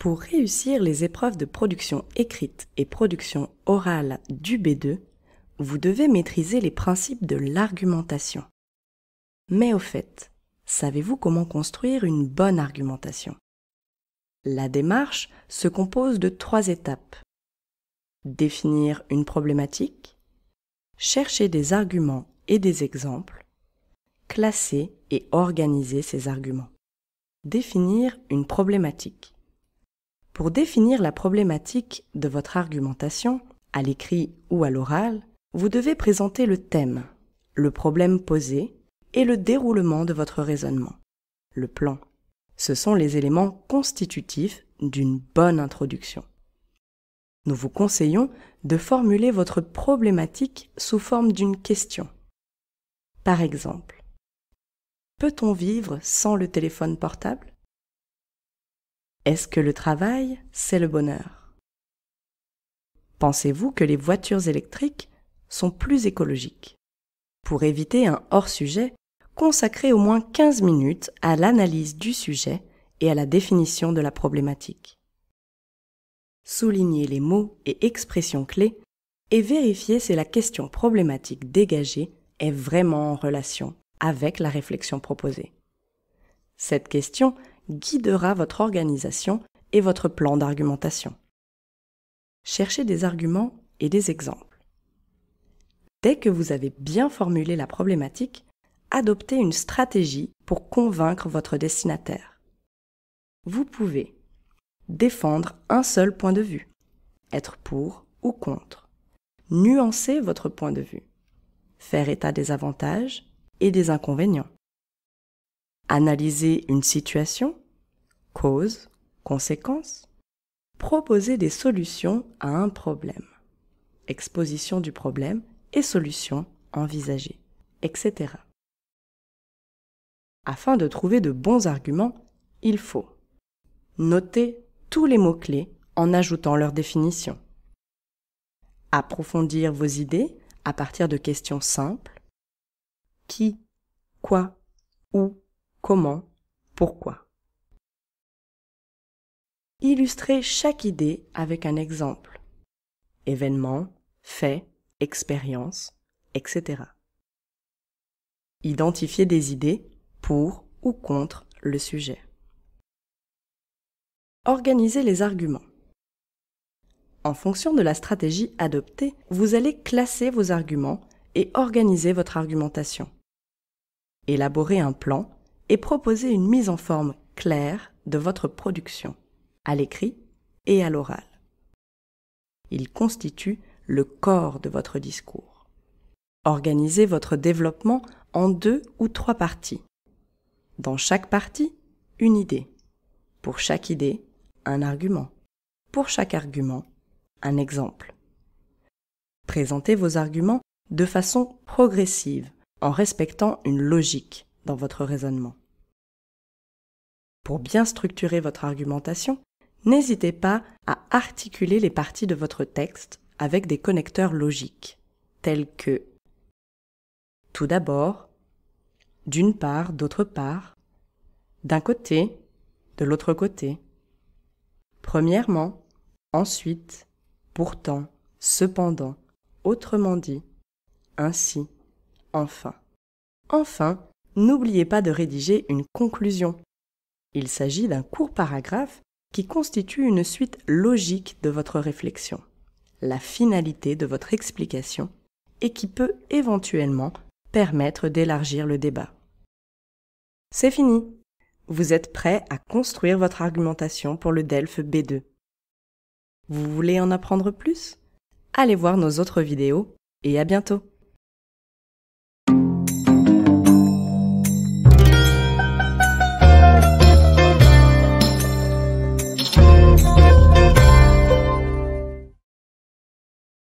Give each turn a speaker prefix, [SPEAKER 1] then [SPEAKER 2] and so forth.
[SPEAKER 1] Pour réussir les épreuves de production écrite et production orale du B2, vous devez maîtriser les principes de l'argumentation. Mais au fait, savez-vous comment construire une bonne argumentation La démarche se compose de trois étapes. Définir une problématique, chercher des arguments et des exemples, classer et organiser ces arguments. Définir une problématique. Pour définir la problématique de votre argumentation, à l'écrit ou à l'oral, vous devez présenter le thème, le problème posé et le déroulement de votre raisonnement, le plan. Ce sont les éléments constitutifs d'une bonne introduction. Nous vous conseillons de formuler votre problématique sous forme d'une question. Par exemple, peut-on vivre sans le téléphone portable est-ce que le travail, c'est le bonheur Pensez-vous que les voitures électriques sont plus écologiques Pour éviter un hors-sujet, consacrez au moins 15 minutes à l'analyse du sujet et à la définition de la problématique. Soulignez les mots et expressions clés et vérifiez si la question problématique dégagée est vraiment en relation avec la réflexion proposée. Cette question guidera votre organisation et votre plan d'argumentation. Cherchez des arguments et des exemples. Dès que vous avez bien formulé la problématique, adoptez une stratégie pour convaincre votre destinataire. Vous pouvez défendre un seul point de vue, être pour ou contre, nuancer votre point de vue, faire état des avantages et des inconvénients, analyser une situation cause, conséquence, proposer des solutions à un problème, exposition du problème et solution envisagée, etc. Afin de trouver de bons arguments, il faut noter tous les mots-clés en ajoutant leur définition, approfondir vos idées à partir de questions simples, qui, quoi, où, comment, pourquoi. Illustrer chaque idée avec un exemple. Événement, fait, expérience, etc. Identifier des idées pour ou contre le sujet. Organiser les arguments. En fonction de la stratégie adoptée, vous allez classer vos arguments et organiser votre argumentation. Élaborer un plan et proposer une mise en forme claire de votre production à l'écrit et à l'oral. Il constituent le corps de votre discours. Organisez votre développement en deux ou trois parties. Dans chaque partie, une idée. Pour chaque idée, un argument. Pour chaque argument, un exemple. Présentez vos arguments de façon progressive, en respectant une logique dans votre raisonnement. Pour bien structurer votre argumentation, n'hésitez pas à articuler les parties de votre texte avec des connecteurs logiques, tels que tout d'abord, d'une part, d'autre part, d'un côté, de l'autre côté, premièrement, ensuite, pourtant, cependant, autrement dit, ainsi, enfin. Enfin, n'oubliez pas de rédiger une conclusion. Il s'agit d'un court paragraphe qui constitue une suite logique de votre réflexion, la finalité de votre explication et qui peut éventuellement permettre d'élargir le débat. C'est fini. Vous êtes prêt à construire votre argumentation pour le DELF B2. Vous voulez en apprendre plus Allez voir nos autres vidéos et à bientôt